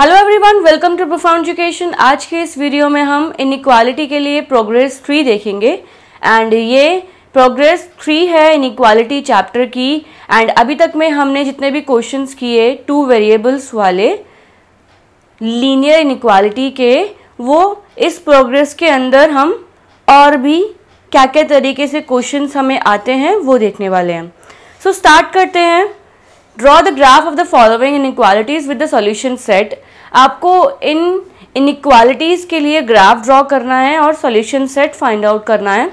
hello everyone welcome to profound education आज के इस वीडियो में हम इनक्वालिटी के लिए प्रोग्रेस थ्री देखेंगे एंड ये प्रोग्रेस थ्री है इनक्वालिटी चैप्टर की एंड अभी तक में हमने जितने भी क्वेश्चंस किए टू वेरिएबल्स वाले लीनियर इनक्वालिटी के वो इस प्रोग्रेस के अंदर हम और भी क्या क्या तरीके से क्वेश्चंस हमें आते हैं वो देखने वाले हैं सो so, स्टार्ट करते हैं draw the graph of the following inequalities with the solution set आपको इन इनक्वालिटीज़ के लिए ग्राफ ड्रॉ करना है और सोल्यूशन सेट फाइंड आउट करना है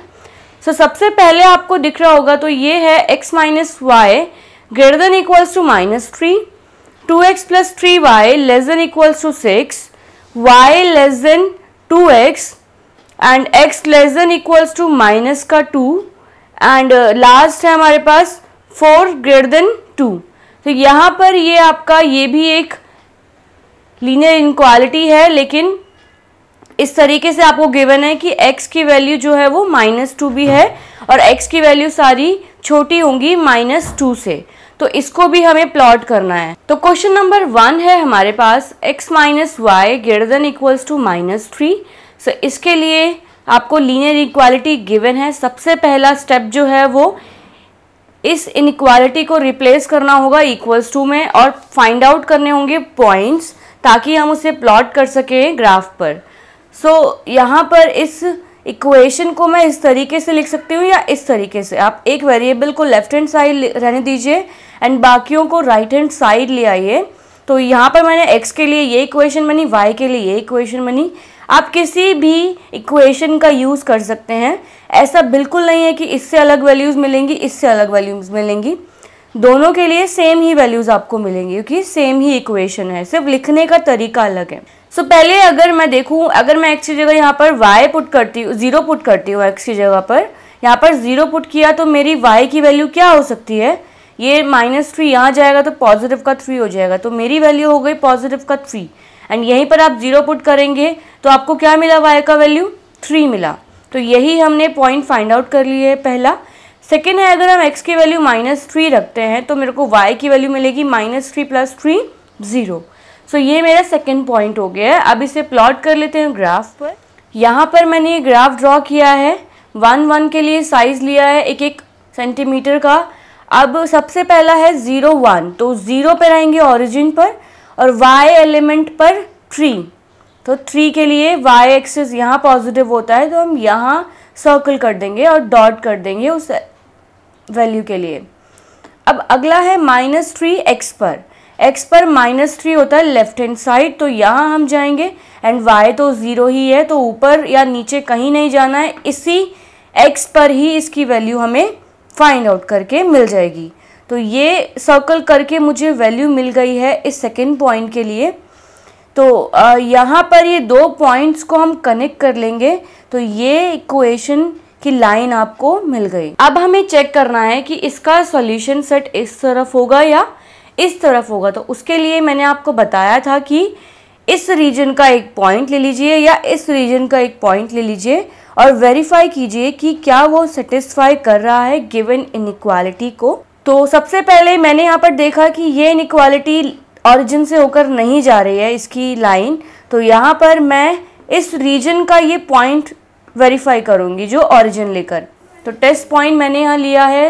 सो so, सबसे पहले आपको दिख रहा होगा तो ये है x minus y greater than equals to minus three two x plus three y less than equals to six y less than two x and x less than equals to minus का two and last है हमारे पास four greater than two तो यहाँ पर ये आपका ये भी एक लीनियर इनक्वालिटी है लेकिन इस तरीके से आपको गिवन है कि x की वैल्यू जो है वो माइनस टू भी है और x की वैल्यू सारी छोटी होंगी माइनस टू से तो इसको भी हमें प्लॉट करना है तो क्वेश्चन नंबर वन है हमारे पास x minus y greater than equals to minus three so इसके लिए आपको लीनियर इक्वालिटी गिवन है सबसे पहला स्टेप जो है वो इस इनक्वालिटी को रिप्लेस करना होगा इक्वल्स टू में और फाइंड आउट करने होंगे पॉइंट्स ताकि हम उसे प्लॉट कर सकें ग्राफ पर सो so, यहाँ पर इस इक्वेशन को मैं इस तरीके से लिख सकती हूँ या इस तरीके से आप एक वेरिएबल को लेफ्ट हैंड साइड रहने दीजिए एंड बाकियों को राइट हैंड साइड ले आइए तो यहाँ पर मैंने एक्स के लिए ये इक्वेशन बनी वाई के लिए ये इक्वेशन बनी आप किसी भी इक्वेशन का यूज़ कर सकते हैं ऐसा बिल्कुल नहीं है कि इससे अलग वैल्यूज़ मिलेंगी इससे अलग वैल्यूज़ मिलेंगी दोनों के लिए सेम ही वैल्यूज़ आपको मिलेंगी क्योंकि सेम ही इक्वेशन है सिर्फ लिखने का तरीका अलग है सो so, पहले अगर मैं देखूँ अगर मैं एक्स की जगह यहाँ पर वाई पुट करती हूँ ज़ीरो पुट करती हूँ एक्स की जगह पर यहाँ पर ज़ीरो पुट किया तो मेरी वाई की वैल्यू क्या हो सकती है ये माइनस थ्री यहाँ जाएगा तो पॉजिटिव का थ्री हो जाएगा तो मेरी वैल्यू हो गई पॉजिटिव का थ्री एंड यहीं पर आप ज़ीरो पुट करेंगे तो आपको क्या मिला वाई का वैल्यू थ्री मिला तो यही हमने पॉइंट फाइंड आउट कर लिए है पहला सेकेंड है अगर हम एक्स की वैल्यू माइनस थ्री रखते हैं तो मेरे को वाई की वैल्यू मिलेगी minus three plus three zero so ये मेरा सेकेंड पॉइंट हो गया है अब इसे प्लॉट कर लेते हैं ग्राफ पर यहाँ पर मैंने ये ग्राफ ड्रॉ किया है वन वन के लिए साइज़ लिया है एक एक सेंटीमीटर का अब सबसे पहला है ज़ीरो वन तो ज़ीरो पर आएंगे ऑरिजिन पर और वाई एलिमेंट पर थ्री तो थ्री के लिए y एक्सिस यहाँ पॉजिटिव होता है तो हम यहाँ सर्कल कर देंगे और डॉट कर देंगे उस वैल्यू के लिए अब अगला है माइनस थ्री एक्स पर एक्स पर माइनस थ्री होता है लेफ्ट हैंड साइड तो यहाँ हम जाएंगे एंड वाई तो ज़ीरो ही है तो ऊपर या नीचे कहीं नहीं जाना है इसी एक्स पर ही इसकी वैल्यू हमें फाइंड आउट करके मिल जाएगी तो ये सर्कल करके मुझे वैल्यू मिल गई है इस सेकेंड पॉइंट के लिए तो यहाँ पर ये दो पॉइंट्स को हम कनेक्ट कर लेंगे तो ये इक्वेशन की लाइन आपको मिल गई अब हमें चेक करना है कि इसका सॉल्यूशन सेट इस तरफ होगा या इस तरफ होगा तो उसके लिए मैंने आपको बताया था कि इस रीजन का एक पॉइंट ले लीजिए या इस रीजन का एक पॉइंट ले लीजिए और वेरीफाई कीजिए कि क्या वो सेटिस्फाई कर रहा है गिवन इनक्वालिटी को तो सबसे पहले मैंने यहाँ पर देखा कि ये इनक्वालिटी ओरिजिन से होकर नहीं जा रही है इसकी लाइन तो यहाँ पर मैं इस रीजन का ये पॉइंट वेरीफाई करूँगी जो ऑरिजिन लेकर तो टेस्ट पॉइंट मैंने यहाँ लिया है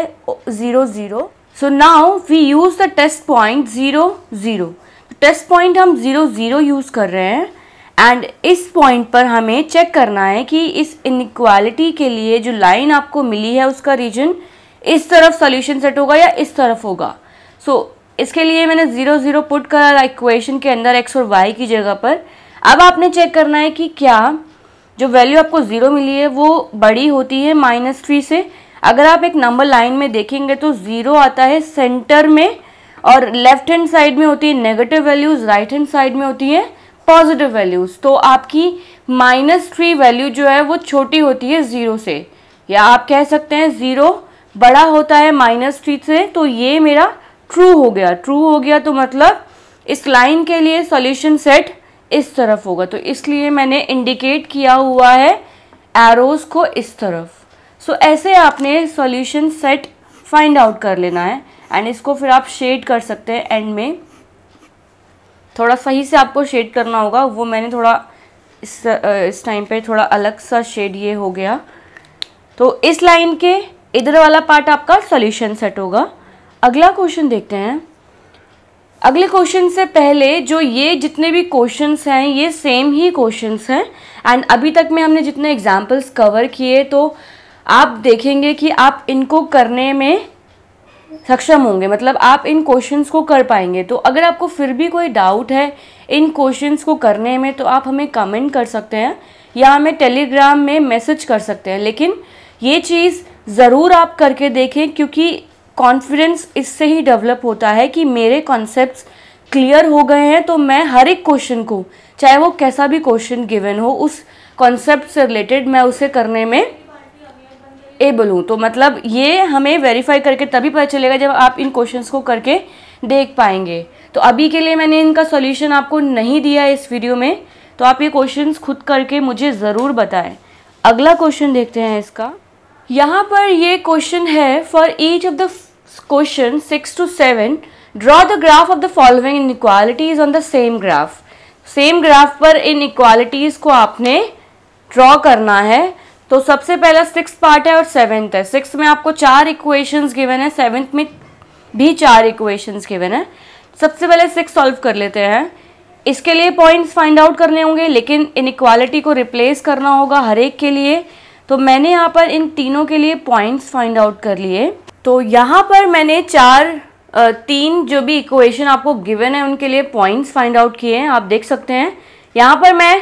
zero zero so now we use the test point zero zero test point हम ज़ीरो ज़ीरो यूज़ कर रहे हैं एंड इस पॉइंट पर हमें चेक करना है कि इस इनक्वालिटी के लिए जो लाइन आपको मिली है उसका रीजन इस तरफ सॉल्यूशन सेट होगा या इस तरफ होगा सो so, इसके लिए मैंने ज़ीरो ज़ीरो पुट करा इक्वेशन के अंदर एक्स और वाई की जगह पर अब आपने चेक करना है कि क्या जो वैल्यू आपको ज़ीरो मिली है वो बड़ी होती है माइनस थ्री से अगर आप एक नंबर लाइन में देखेंगे तो ज़ीरो आता है सेंटर में और लेफ्ट हैंड साइड में होती है negative values right hand side में होती है पॉजिटिव वैल्यूज़ तो आपकी माइनस थ्री वैल्यू जो है वो छोटी होती है ज़ीरो से या आप कह सकते हैं ज़ीरो बड़ा होता है माइनस थ्री से तो ये मेरा ट्रू हो गया ट्रू हो गया तो मतलब इस लाइन के लिए सॉल्यूशन सेट इस तरफ होगा तो इसलिए मैंने इंडिकेट किया हुआ है एरोज को इस तरफ सो so, ऐसे आपने सॉल्यूशन सेट फाइंड आउट कर लेना है एंड इसको फिर आप शेड कर सकते हैं एंड में थोड़ा सही से आपको शेड करना होगा वो मैंने थोड़ा इस इस टाइम पे थोड़ा अलग सा शेड ये हो गया तो इस लाइन के इधर वाला पार्ट आपका सॉल्यूशन सेट होगा अगला क्वेश्चन देखते हैं अगले क्वेश्चन से पहले जो ये जितने भी क्वेश्चंस हैं ये सेम ही क्वेश्चंस हैं एंड अभी तक में हमने जितने एग्जांपल्स कवर किए तो आप देखेंगे कि आप इनको करने में सक्षम होंगे मतलब आप इन क्वेश्चंस को कर पाएंगे तो अगर आपको फिर भी कोई डाउट है इन क्वेश्चंस को करने में तो आप हमें कमेंट कर सकते हैं या हमें टेलीग्राम में मैसेज कर सकते हैं लेकिन ये चीज़ ज़रूर आप करके देखें क्योंकि कॉन्फिडेंस इससे ही डेवलप होता है कि मेरे कॉन्सेप्ट क्लियर हो गए हैं तो मैं हर एक क्वेश्चन को चाहे वो कैसा भी क्वेश्चन गिवन हो उस कॉन्सेप्ट से रिलेटेड मैं उसे करने में एबल हूँ तो मतलब ये हमें वेरीफाई करके तभी पता चलेगा जब आप इन क्वेश्चंस को करके देख पाएंगे तो अभी के लिए मैंने इनका सॉल्यूशन आपको नहीं दिया है इस वीडियो में तो आप ये क्वेश्चंस खुद करके मुझे ज़रूर बताएं अगला क्वेश्चन देखते हैं इसका यहाँ पर ये क्वेश्चन है for each of the question six two seven draw the graph of the following inequalities on the same graph same graph पर इन इक्वालिटीज़ को आपने ड्रॉ करना है तो सबसे पहला सिक्स पार्ट है और सेवन्थ है सिक्स में आपको चार इक्वेशंस गिवन है सेवन्थ में भी चार इक्वेशंस गिवन है सबसे पहले सिक्स सॉल्व कर लेते हैं इसके लिए पॉइंट्स फाइंड आउट करने होंगे लेकिन इन को रिप्लेस करना होगा हर एक के लिए तो मैंने यहाँ पर इन तीनों के लिए पॉइंट्स फाइंड आउट कर लिए तो यहाँ पर मैंने चार तीन जो भी इक्वेशन आपको गिवन है उनके लिए पॉइंट्स फाइंड आउट किए हैं आप देख सकते हैं यहाँ पर मैं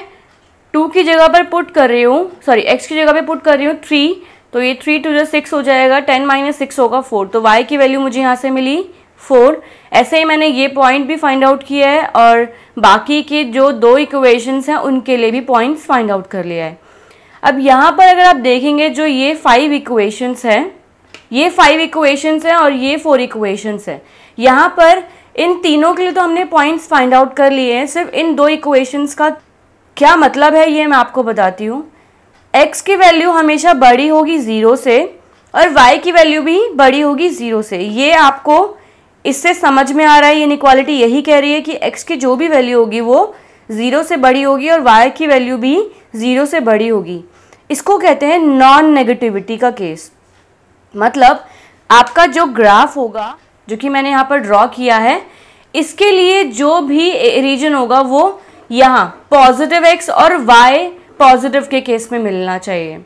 टू की जगह पर पुट कर रही हूँ सॉरी एक्स की जगह पर पुट कर रही हूँ थ्री तो ये थ्री टू जो सिक्स हो जाएगा टेन माइनस सिक्स होगा फोर तो वाई की वैल्यू मुझे यहाँ से मिली फोर ऐसे ही मैंने ये पॉइंट भी फाइंड आउट किया है और बाकी के जो दो इक्वेशंस हैं उनके लिए भी पॉइंट्स फाइंड आउट कर लिया है अब यहाँ पर अगर आप देखेंगे जो ये फाइव इक्वेशंस हैं ये फाइव इक्वेशंस हैं और ये फोर इक्वेशंस हैं यहाँ पर इन तीनों के लिए तो हमने पॉइंट्स फाइंड आउट कर लिए हैं सिर्फ इन दो इक्वेशंस का क्या मतलब है ये मैं आपको बताती हूँ एक्स की वैल्यू हमेशा बड़ी होगी ज़ीरो से और वाई की वैल्यू भी बड़ी होगी ज़ीरो से ये आपको इससे समझ में आ रहा है ये इनक्वालिटी यही कह रही है कि एक्स की जो भी वैल्यू होगी वो ज़ीरो से बड़ी होगी और वाई की वैल्यू भी ज़ीरो से बड़ी होगी इसको कहते हैं नॉन नेगेटिविटी का केस मतलब आपका जो ग्राफ होगा जो कि मैंने यहाँ पर ड्रॉ किया है इसके लिए जो भी रीजन होगा वो यहाँ पॉजिटिव एक्स और वाई पॉजिटिव के केस में मिलना चाहिए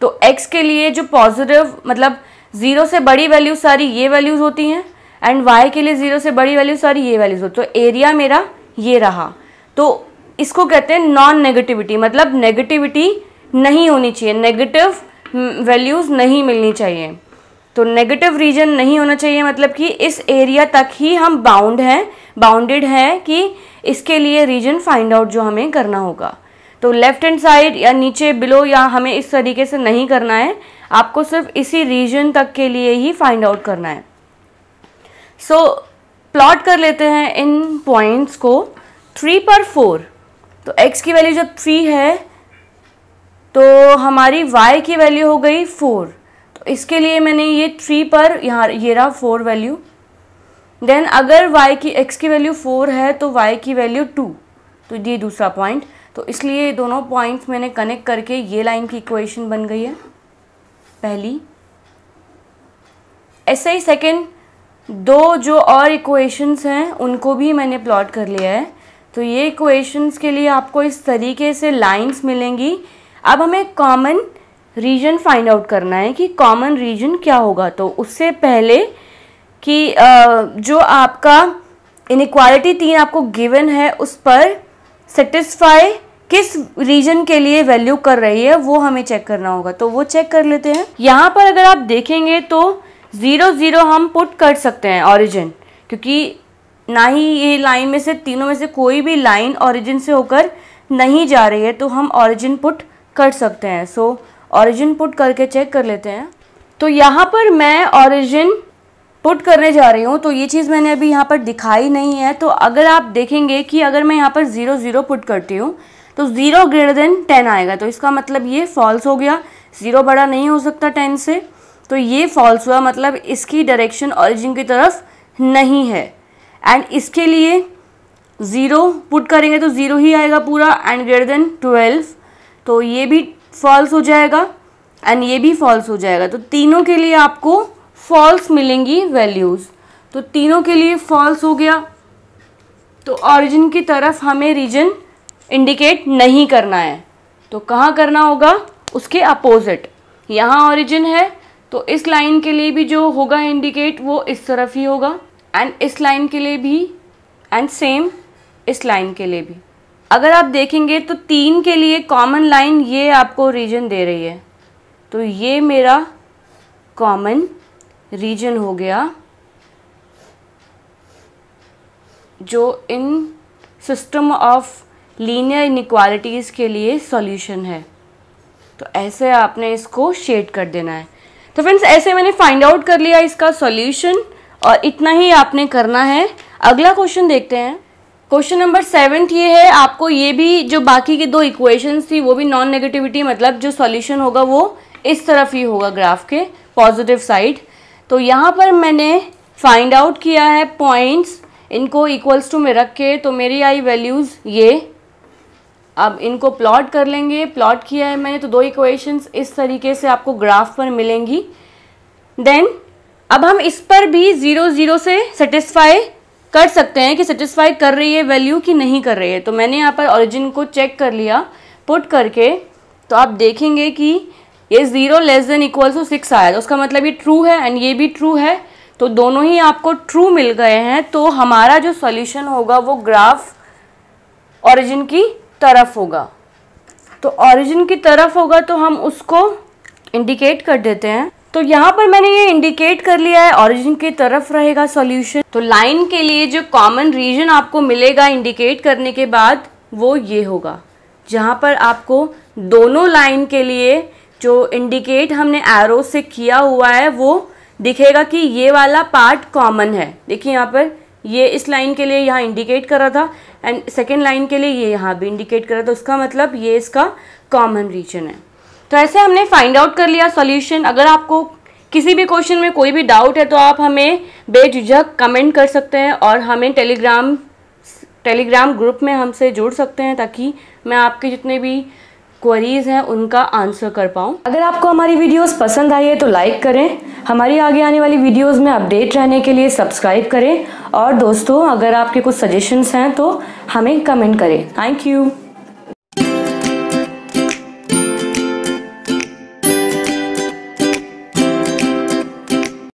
तो एक्स के लिए जो पॉजिटिव मतलब ज़ीरो से बड़ी वैल्यू सारी ये वैल्यूज़ होती हैं एंड वाई के लिए ज़ीरो से बड़ी वैल्यू सारी ये वैल्यूज़ होती तो एरिया मेरा ये रहा तो इसको कहते हैं नॉन नेगेटिविटी मतलब नेगेटिविटी नहीं होनी चाहिए नेगेटिव वैल्यूज़ mm, नहीं मिलनी चाहिए तो नेगेटिव रीजन नहीं होना चाहिए मतलब कि इस एरिया तक ही हम बाउंड हैं बाउंडेड हैं कि इसके लिए रीजन फाइंड आउट जो हमें करना होगा तो लेफ्ट हैंड साइड या नीचे बिलो या हमें इस तरीके से नहीं करना है आपको सिर्फ इसी रीजन तक के लिए ही फाइंड आउट करना है सो so, प्लॉट कर लेते हैं इन पॉइंट्स को थ्री पर फोर तो एक्स की वैल्यू जब थ्री है तो हमारी y की वैल्यू हो गई फोर तो इसके लिए मैंने ये थ्री पर यहाँ ये रहा फोर वैल्यू देन अगर y की x की वैल्यू फोर है तो y की वैल्यू टू तो ये दूसरा पॉइंट तो इसलिए दोनों पॉइंट्स मैंने कनेक्ट करके ये लाइन की इक्वेशन बन गई है पहली ऐसे ही सेकेंड दो जो और इक्वेशंस हैं उनको भी मैंने प्लॉट कर लिया है तो ये इक्वेशंस के लिए आपको इस तरीके से लाइंस मिलेंगी अब हमें कॉमन रीजन फाइंड आउट करना है कि कॉमन रीजन क्या होगा तो उससे पहले कि जो आपका इनक्वालिटी तीन आपको गिवन है उस पर सेटिस्फाई किस रीजन के लिए वैल्यू कर रही है वो हमें चेक करना होगा तो वो चेक कर लेते हैं यहाँ पर अगर आप देखेंगे तो ज़ीरो ज़ीरो हम पुट कर सकते हैं ऑरिजिन क्योंकि ना ही ये लाइन में से तीनों में से कोई भी लाइन ऑरिजिन से होकर नहीं जा रही है तो हम ऑरिजिन पुट कर सकते हैं सो ऑरिजिन पुट करके चेक कर लेते हैं तो यहाँ पर मैं ऑरिजिन पुट करने जा रही हूँ तो ये चीज़ मैंने अभी यहाँ पर दिखाई नहीं है तो अगर आप देखेंगे कि अगर मैं यहाँ पर ज़ीरो ज़ीरो पुट करती हूँ तो ज़ीरो ग्रेटर देन टेन आएगा तो इसका मतलब ये फॉल्स हो गया ज़ीरो बड़ा नहीं हो सकता टेन से तो ये फॉल्स हुआ मतलब इसकी डायरेक्शन ऑरिजिन की तरफ नहीं है एंड इसके लिए ज़ीरो पुट करेंगे तो ज़ीरो ही आएगा पूरा एंड ग्रेटर देन ट्वेल्व तो ये भी फॉल्स हो जाएगा एंड ये भी फॉल्स हो जाएगा तो तीनों के लिए आपको फॉल्स मिलेंगी वैल्यूज़ तो तीनों के लिए फॉल्स हो गया तो ऑरिजिन की तरफ हमें रीजन इंडिकेट नहीं करना है तो कहाँ करना होगा उसके अपोजिट यहाँ ऑरिजिन है तो इस लाइन के लिए भी जो होगा इंडिकेट वो इस तरफ ही होगा एंड इस लाइन के लिए भी एंड सेम इस लाइन के लिए भी अगर आप देखेंगे तो तीन के लिए कॉमन लाइन ये आपको रीजन दे रही है तो ये मेरा कॉमन रीजन हो गया जो इन सिस्टम ऑफ लीनियर इनक्वालिटीज़ के लिए सॉल्यूशन है तो ऐसे आपने इसको शेड कर देना है तो फ्रेंड्स ऐसे मैंने फाइंड आउट कर लिया इसका सॉल्यूशन और इतना ही आपने करना है अगला क्वेश्चन देखते हैं क्वेश्चन नंबर सेवेंथ ये है आपको ये भी जो बाकी के दो इक्वेशंस थी वो भी नॉन नेगेटिविटी मतलब जो सॉल्यूशन होगा वो इस तरफ ही होगा ग्राफ के पॉजिटिव साइड तो यहाँ पर मैंने फाइंड आउट किया है पॉइंट्स इनको इक्वल्स टू में रख के तो मेरी आई वैल्यूज़ ये अब इनको प्लॉट कर लेंगे प्लॉट किया है मैंने तो दो इक्वेशंस इस तरीके से आपको ग्राफ पर मिलेंगी देन अब हम इस पर भी ज़ीरो ज़ीरो से सेटिस्फाई कर सकते हैं कि सेटिस्फाई कर रही है वैल्यू कि नहीं कर रही है तो मैंने यहाँ पर ऑरिजिन को चेक कर लिया पुट करके तो आप देखेंगे कि ये zero less than equal to six आया तो उसका मतलब ये ट्रू है एंड ये भी ट्रू है तो दोनों ही आपको ट्रू मिल गए हैं तो हमारा जो सॉल्यूशन होगा वो ग्राफ ऑरिजिन की तरफ होगा तो ऑरिजिन की तरफ होगा तो हम उसको इंडिकेट कर देते हैं तो यहाँ पर मैंने ये इंडिकेट कर लिया है ऑरिजिन की तरफ रहेगा सॉल्यूशन तो लाइन के लिए जो कॉमन रीजन आपको मिलेगा इंडिकेट करने के बाद वो ये होगा जहाँ पर आपको दोनों लाइन के लिए जो इंडिकेट हमने एरो से किया हुआ है वो दिखेगा कि ये वाला पार्ट कॉमन है देखिए यहाँ पर ये इस लाइन के लिए यहाँ इंडिकेट करा था एंड सेकेंड लाइन के लिए ये यहाँ भी इंडिकेट करा था तो उसका मतलब ये इसका कॉमन रीजन है तो ऐसे हमने फाइंड आउट कर लिया सॉल्यूशन अगर आपको किसी भी क्वेश्चन में कोई भी डाउट है तो आप हमें बेझिझक कमेंट कर सकते हैं और हमें टेलीग्राम टेलीग्राम ग्रुप में हमसे जुड़ सकते हैं ताकि मैं आपके जितने भी क्वेरीज हैं उनका आंसर कर पाऊँ अगर आपको हमारी वीडियोस पसंद आई है तो लाइक करें हमारी आगे आने वाली वीडियोस में अपडेट रहने के लिए सब्सक्राइब करें और दोस्तों अगर आपके कुछ सजेशंस हैं तो हमें कमेंट करें थैंक यू